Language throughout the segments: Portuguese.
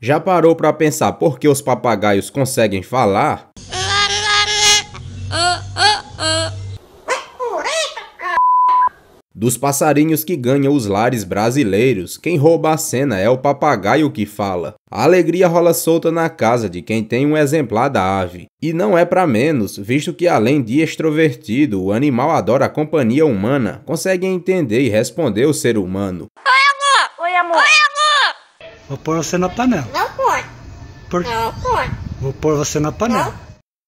Já parou para pensar por que os papagaios conseguem falar? Dos passarinhos que ganham os lares brasileiros, quem rouba a cena é o papagaio que fala. A alegria rola solta na casa de quem tem um exemplar da ave. E não é para menos, visto que além de extrovertido, o animal adora a companhia humana, consegue entender e responder o ser humano. Vou pôr você na panela. Não pôr. Por... Não pôr. Vou pôr você na panela. Não.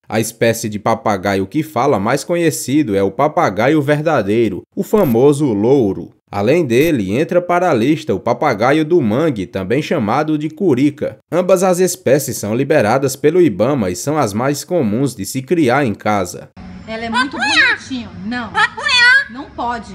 A espécie de papagaio que fala mais conhecido é o papagaio verdadeiro, o famoso louro. Além dele, entra para a lista o papagaio do mangue, também chamado de curica. Ambas as espécies são liberadas pelo Ibama e são as mais comuns de se criar em casa. Ela é muito bonitinha. Não. Não pode.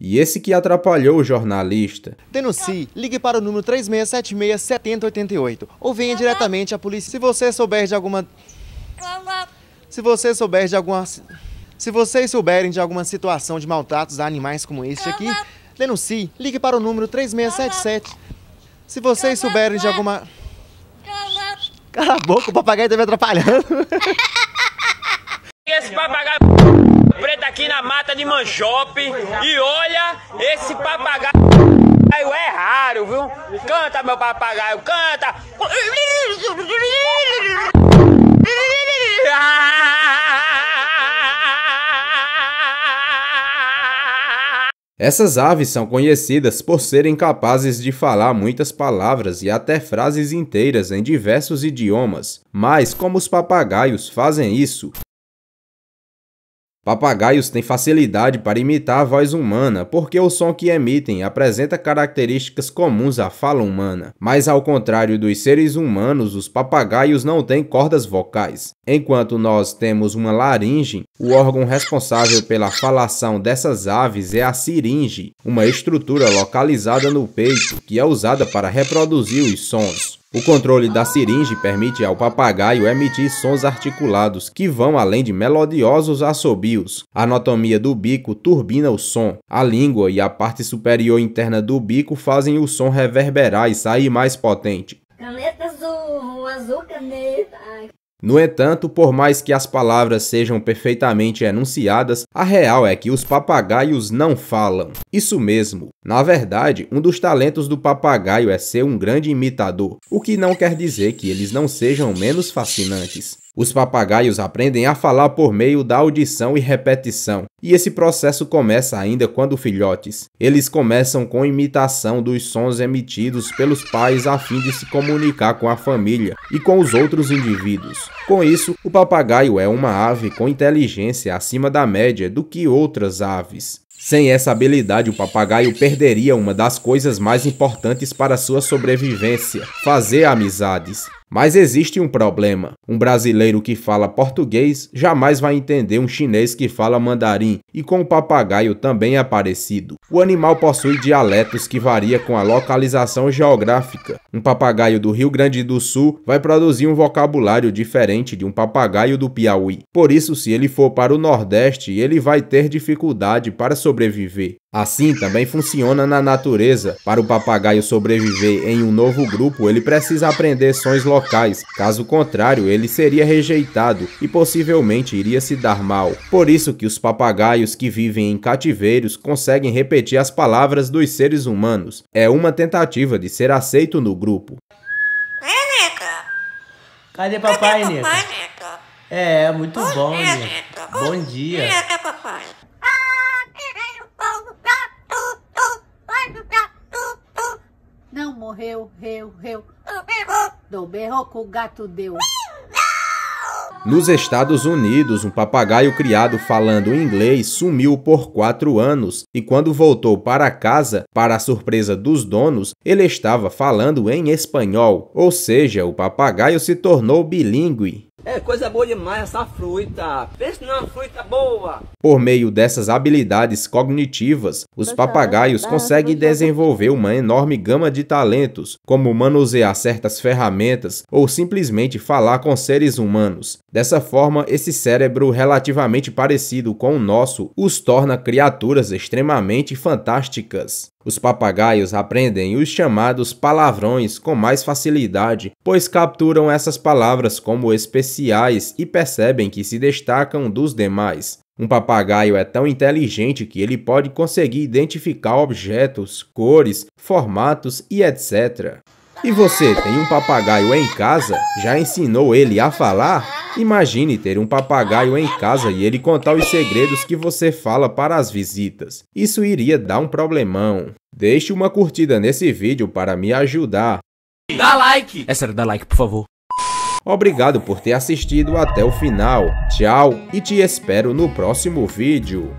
E esse que atrapalhou o jornalista. Denuncie, ligue para o número 3676-7088 ou venha diretamente à polícia se você souber de alguma. Se você souber de alguma. Se vocês souberem de alguma situação de maltratos a animais como este aqui, denuncie, ligue para o número 3677. Se vocês souberem de alguma. Cala a boca, o papagaio tá me atrapalhando. Esse papagaio. Preta aqui na mata de Manchope. E olha esse papagaio. É raro, viu? Canta, meu papagaio, canta! Essas aves são conhecidas por serem capazes de falar muitas palavras e até frases inteiras em diversos idiomas, mas como os papagaios fazem isso, Papagaios têm facilidade para imitar a voz humana, porque o som que emitem apresenta características comuns à fala humana. Mas ao contrário dos seres humanos, os papagaios não têm cordas vocais. Enquanto nós temos uma laringe, o órgão responsável pela falação dessas aves é a siringe, uma estrutura localizada no peito que é usada para reproduzir os sons. O controle da seringe permite ao papagaio emitir sons articulados que vão além de melodiosos assobios. A anatomia do bico turbina o som. A língua e a parte superior interna do bico fazem o som reverberar e sair mais potente. Caneta azul, azul caneta. No entanto, por mais que as palavras sejam perfeitamente enunciadas, a real é que os papagaios não falam. Isso mesmo. Na verdade, um dos talentos do papagaio é ser um grande imitador, o que não quer dizer que eles não sejam menos fascinantes. Os papagaios aprendem a falar por meio da audição e repetição, e esse processo começa ainda quando filhotes. Eles começam com imitação dos sons emitidos pelos pais a fim de se comunicar com a família e com os outros indivíduos. Com isso, o papagaio é uma ave com inteligência acima da média do que outras aves. Sem essa habilidade, o papagaio perderia uma das coisas mais importantes para sua sobrevivência: fazer amizades. Mas existe um problema. Um brasileiro que fala português jamais vai entender um chinês que fala mandarim, e com o papagaio também é parecido. O animal possui dialetos que varia com a localização geográfica. Um papagaio do Rio Grande do Sul vai produzir um vocabulário diferente de um papagaio do Piauí. Por isso, se ele for para o Nordeste, ele vai ter dificuldade para sobreviver. Assim também funciona na natureza. Para o papagaio sobreviver em um novo grupo, ele precisa aprender sons locais. Caso contrário, ele seria rejeitado e possivelmente iria se dar mal. Por isso que os papagaios que vivem em cativeiros conseguem repetir as palavras dos seres humanos. É uma tentativa de ser aceito no grupo. É, Neca, Cadê papai, Cadê papai É, muito bom, nega. Bom dia. Neca, papai. morreu, reu, reu. Do berro que o gato deu. Nos Estados Unidos, um papagaio criado falando inglês sumiu por quatro anos e, quando voltou para casa, para a surpresa dos donos, ele estava falando em espanhol, ou seja, o papagaio se tornou bilíngue. É coisa boa demais essa fruta. Pensa numa fruta boa. Por meio dessas habilidades cognitivas, os papagaios conseguem desenvolver uma enorme gama de talentos, como manusear certas ferramentas ou simplesmente falar com seres humanos. Dessa forma, esse cérebro relativamente parecido com o nosso os torna criaturas extremamente fantásticas. Os papagaios aprendem os chamados palavrões com mais facilidade, pois capturam essas palavras como especiais e percebem que se destacam dos demais. Um papagaio é tão inteligente que ele pode conseguir identificar objetos, cores, formatos e etc. E você tem um papagaio em casa? Já ensinou ele a falar? Imagine ter um papagaio em casa e ele contar os segredos que você fala para as visitas. Isso iria dar um problemão. Deixe uma curtida nesse vídeo para me ajudar. Dá like! É sério, dá like, por favor. Obrigado por ter assistido até o final. Tchau e te espero no próximo vídeo.